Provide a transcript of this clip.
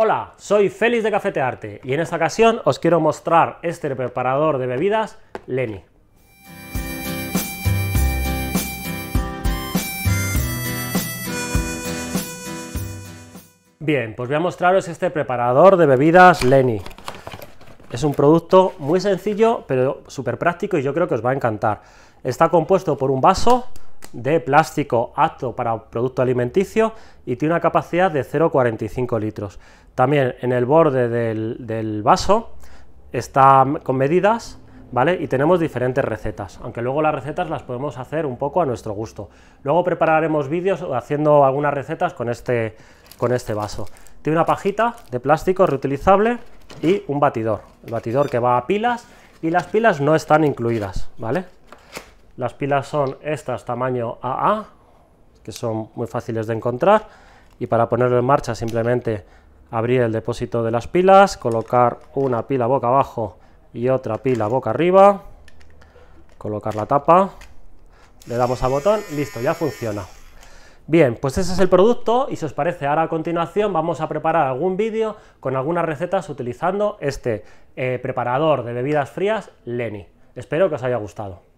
Hola, soy Félix de Cafetearte y en esta ocasión os quiero mostrar este preparador de bebidas Leni. Bien, pues voy a mostraros este preparador de bebidas Leni. Es un producto muy sencillo pero súper práctico y yo creo que os va a encantar. Está compuesto por un vaso, de plástico apto para producto alimenticio y tiene una capacidad de 0,45 litros. También en el borde del, vaso está con medidas ¿Vale? Y tenemos diferentes recetas, aunque luego las recetas las podemos hacer un poco a nuestro gusto. Luego prepararemos vídeos haciendo algunas recetas con este, con este vaso. Tiene una pajita de plástico reutilizable y un batidor, el batidor que va a pilas y las pilas no están incluidas, ¿vale? Las pilas son estas tamaño AA, que son muy fáciles de encontrar, y para ponerlo en marcha simplemente abrir el depósito de las pilas, colocar una pila boca abajo y otra pila boca arriba, colocar la tapa, le damos al botón, listo, ya funciona. Bien, pues ese es el producto y si os parece, ahora a continuación vamos a preparar algún vídeo con algunas recetas utilizando este eh, preparador de bebidas frías Leni. Espero que os haya gustado.